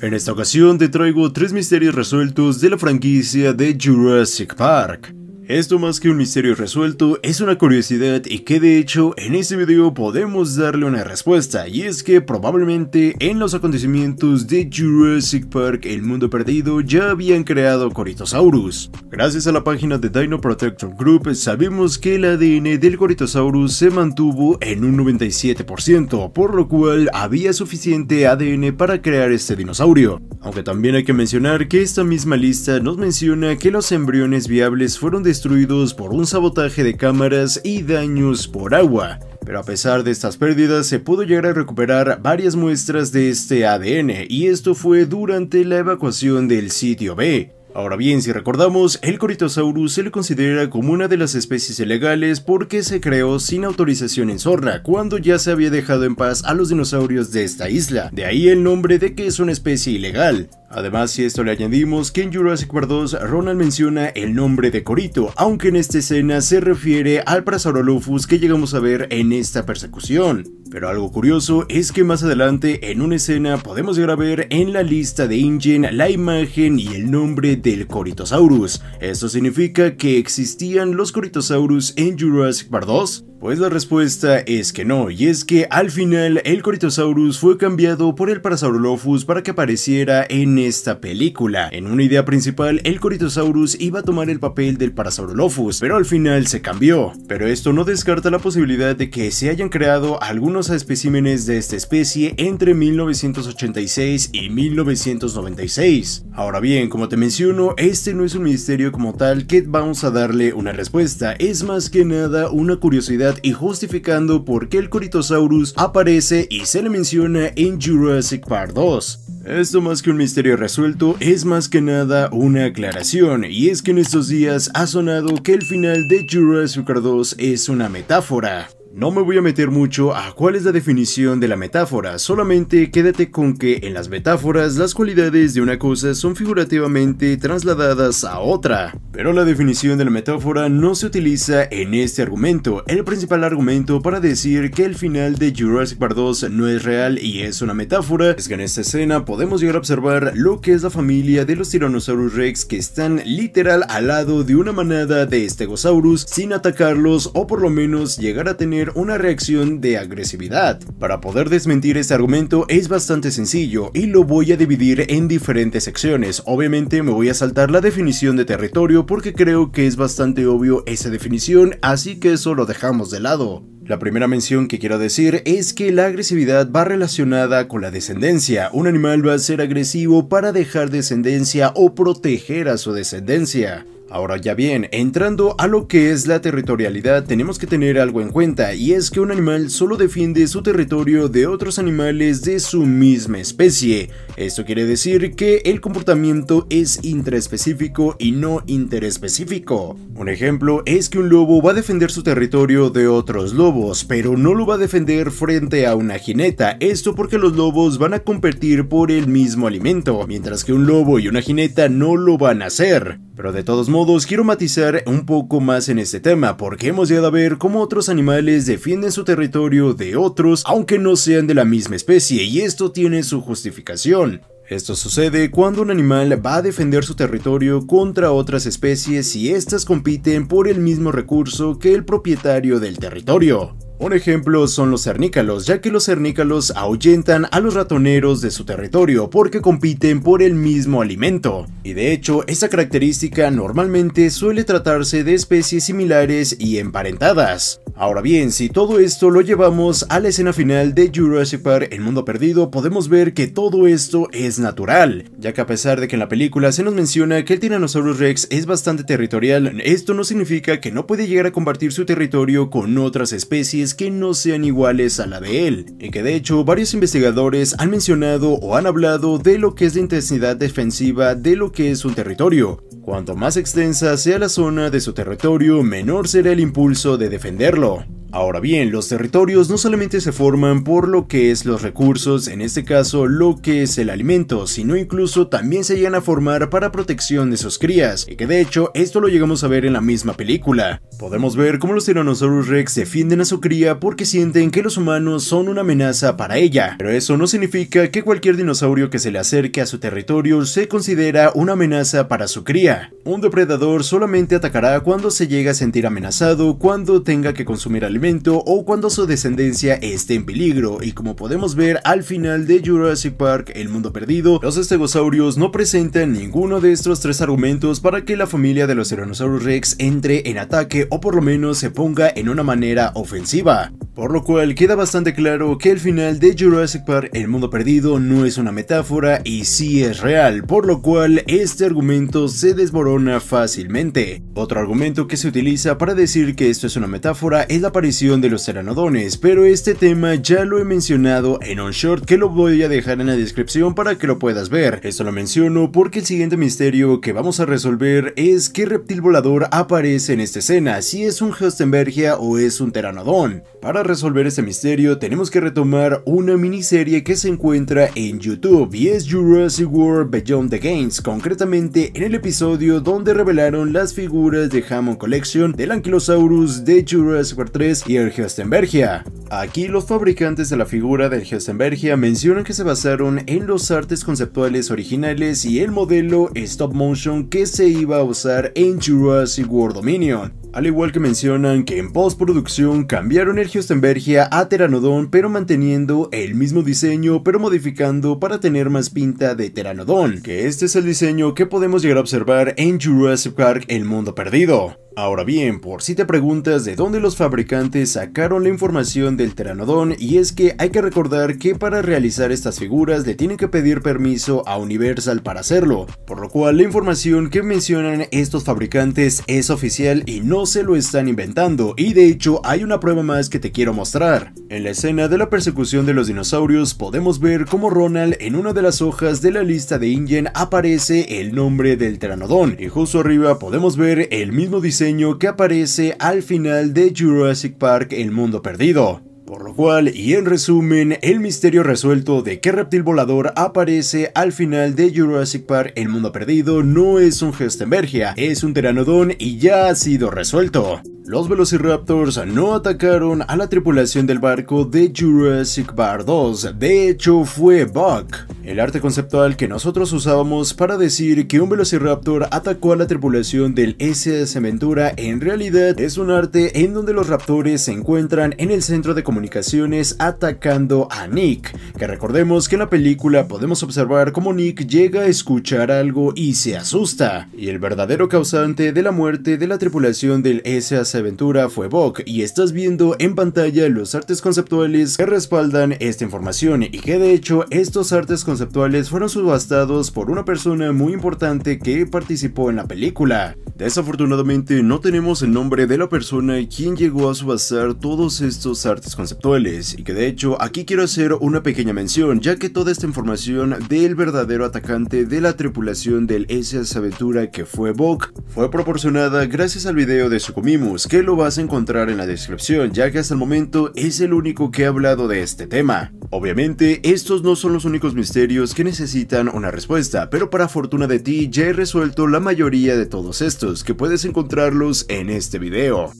En esta ocasión te traigo tres misterios resueltos de la franquicia de Jurassic Park. Esto más que un misterio resuelto es una curiosidad y que de hecho en este video podemos darle una respuesta y es que probablemente en los acontecimientos de Jurassic Park El Mundo Perdido ya habían creado Coritosaurus. Gracias a la página de Dino Protection Group sabemos que el ADN del Coritosaurus se mantuvo en un 97% por lo cual había suficiente ADN para crear este dinosaurio. Aunque también hay que mencionar que esta misma lista nos menciona que los embriones viables fueron de destruidos por un sabotaje de cámaras y daños por agua, pero a pesar de estas pérdidas se pudo llegar a recuperar varias muestras de este ADN y esto fue durante la evacuación del sitio B. Ahora bien, si recordamos, el Coritosaurus se le considera como una de las especies ilegales porque se creó sin autorización en Zorra, cuando ya se había dejado en paz a los dinosaurios de esta isla, de ahí el nombre de que es una especie ilegal. Además, si esto le añadimos que en Jurassic Park 2 Ronald menciona el nombre de Corito, aunque en esta escena se refiere al Parasaurolophus que llegamos a ver en esta persecución. Pero algo curioso es que más adelante en una escena podemos grabar en la lista de Ingen la imagen y el nombre del Coritosaurus. Esto significa que existían los Coritosaurus en Jurassic Park 2. Pues la respuesta es que no, y es que al final el Coritosaurus fue cambiado por el Parasaurolophus para que apareciera en esta película. En una idea principal, el Coritosaurus iba a tomar el papel del Parasaurolophus, pero al final se cambió. Pero esto no descarta la posibilidad de que se hayan creado algunos especímenes de esta especie entre 1986 y 1996. Ahora bien, como te menciono, este no es un misterio como tal que vamos a darle una respuesta, es más que nada una curiosidad y justificando por qué el Coritosaurus aparece y se le menciona en Jurassic Park 2. Esto más que un misterio resuelto es más que nada una aclaración y es que en estos días ha sonado que el final de Jurassic Park 2 es una metáfora. No me voy a meter mucho a cuál es la definición de la metáfora, solamente quédate con que en las metáforas las cualidades de una cosa son figurativamente trasladadas a otra. Pero la definición de la metáfora no se utiliza en este argumento, el principal argumento para decir que el final de Jurassic Park 2 no es real y es una metáfora, es que en esta escena podemos llegar a observar lo que es la familia de los Tyrannosaurus Rex que están literal al lado de una manada de Stegosaurus sin atacarlos o por lo menos llegar a tener una reacción de agresividad. Para poder desmentir este argumento es bastante sencillo y lo voy a dividir en diferentes secciones. Obviamente me voy a saltar la definición de territorio porque creo que es bastante obvio esa definición, así que eso lo dejamos de lado. La primera mención que quiero decir es que la agresividad va relacionada con la descendencia. Un animal va a ser agresivo para dejar descendencia o proteger a su descendencia. Ahora ya bien, entrando a lo que es la territorialidad, tenemos que tener algo en cuenta, y es que un animal solo defiende su territorio de otros animales de su misma especie. Esto quiere decir que el comportamiento es intraespecífico y no interespecífico. Un ejemplo es que un lobo va a defender su territorio de otros lobos, pero no lo va a defender frente a una jineta, esto porque los lobos van a competir por el mismo alimento, mientras que un lobo y una jineta no lo van a hacer. Pero de todos modos, modos, quiero matizar un poco más en este tema, porque hemos llegado a ver cómo otros animales defienden su territorio de otros, aunque no sean de la misma especie, y esto tiene su justificación. Esto sucede cuando un animal va a defender su territorio contra otras especies y éstas compiten por el mismo recurso que el propietario del territorio. Un ejemplo son los cernícalos, ya que los cernícalos ahuyentan a los ratoneros de su territorio porque compiten por el mismo alimento. Y de hecho, esa característica normalmente suele tratarse de especies similares y emparentadas. Ahora bien, si todo esto lo llevamos a la escena final de Jurassic Park El Mundo Perdido, podemos ver que todo esto es natural, ya que a pesar de que en la película se nos menciona que el Tyrannosaurus Rex es bastante territorial, esto no significa que no puede llegar a compartir su territorio con otras especies que no sean iguales a la de él, y que de hecho varios investigadores han mencionado o han hablado de lo que es la intensidad defensiva de lo que es un territorio, Cuanto más extensa sea la zona de su territorio, menor será el impulso de defenderlo. Ahora bien, los territorios no solamente se forman por lo que es los recursos, en este caso lo que es el alimento, sino incluso también se llegan a formar para protección de sus crías, y que de hecho esto lo llegamos a ver en la misma película. Podemos ver cómo los Tyrannosaurus Rex defienden a su cría porque sienten que los humanos son una amenaza para ella, pero eso no significa que cualquier dinosaurio que se le acerque a su territorio se considera una amenaza para su cría. Un depredador solamente atacará cuando se llega a sentir amenazado, cuando tenga que consumir alimento o cuando su descendencia esté en peligro y como podemos ver al final de Jurassic Park El Mundo Perdido, los estegosaurios no presentan ninguno de estos tres argumentos para que la familia de los Tyrannosaurus Rex entre en ataque o por lo menos se ponga en una manera ofensiva. Por lo cual queda bastante claro que el final de Jurassic Park El Mundo Perdido no es una metáfora y sí es real, por lo cual este argumento se desmorona fácilmente. Otro argumento que se utiliza para decir que esto es una metáfora es la aparición de los teranodones, pero este tema ya lo he mencionado en un short que lo voy a dejar en la descripción para que lo puedas ver. Esto lo menciono porque el siguiente misterio que vamos a resolver es qué reptil volador aparece en esta escena, si es un Hustenbergia o es un pteranodón resolver este misterio tenemos que retomar una miniserie que se encuentra en YouTube y es Jurassic World Beyond the Games, concretamente en el episodio donde revelaron las figuras de Hammond Collection del Ankylosaurus de Jurassic World 3 y el Geostenbergia. Aquí los fabricantes de la figura del Geostenbergia mencionan que se basaron en los artes conceptuales originales y el modelo stop motion que se iba a usar en Jurassic World Dominion, al igual que mencionan que en postproducción cambiaron el Geostenbergia Vergia a Teranodon, pero manteniendo el mismo diseño pero modificando para tener más pinta de Teranodon, que este es el diseño que podemos llegar a observar en Jurassic Park El Mundo Perdido. Ahora bien, por si te preguntas de dónde los fabricantes sacaron la información del pteranodón y es que hay que recordar que para realizar estas figuras le tienen que pedir permiso a Universal para hacerlo, por lo cual la información que mencionan estos fabricantes es oficial y no se lo están inventando y de hecho hay una prueba más que te quiero mostrar. En la escena de la persecución de los dinosaurios podemos ver cómo Ronald en una de las hojas de la lista de InGen aparece el nombre del pteranodón y justo arriba podemos ver el mismo diseño que aparece al final de Jurassic Park El Mundo Perdido. Por lo cual, y en resumen, el misterio resuelto de qué reptil volador aparece al final de Jurassic Park El Mundo Perdido no es un Gestenbergia, es un teranodón y ya ha sido resuelto. Los Velociraptors no atacaron a la tripulación del barco de Jurassic Bar 2, de hecho fue Buck, el arte conceptual que nosotros usábamos para decir que un Velociraptor atacó a la tripulación del SS Ventura en realidad es un arte en donde los raptores se encuentran en el centro de comunicaciones atacando a Nick, que recordemos que en la película podemos observar cómo Nick llega a escuchar algo y se asusta, y el verdadero causante de la muerte de la tripulación del SS aventura fue Bok y estás viendo en pantalla los artes conceptuales que respaldan esta información y que de hecho estos artes conceptuales fueron subastados por una persona muy importante que participó en la película. Desafortunadamente no tenemos el nombre de la persona quien llegó a subastar todos estos artes conceptuales y que de hecho aquí quiero hacer una pequeña mención ya que toda esta información del verdadero atacante de la tripulación del SS Aventura que fue Bok fue proporcionada gracias al video de Sukumimus que lo vas a encontrar en la descripción ya que hasta el momento es el único que ha hablado de este tema. Obviamente estos no son los únicos misterios que necesitan una respuesta, pero para fortuna de ti ya he resuelto la mayoría de todos estos que puedes encontrarlos en este video.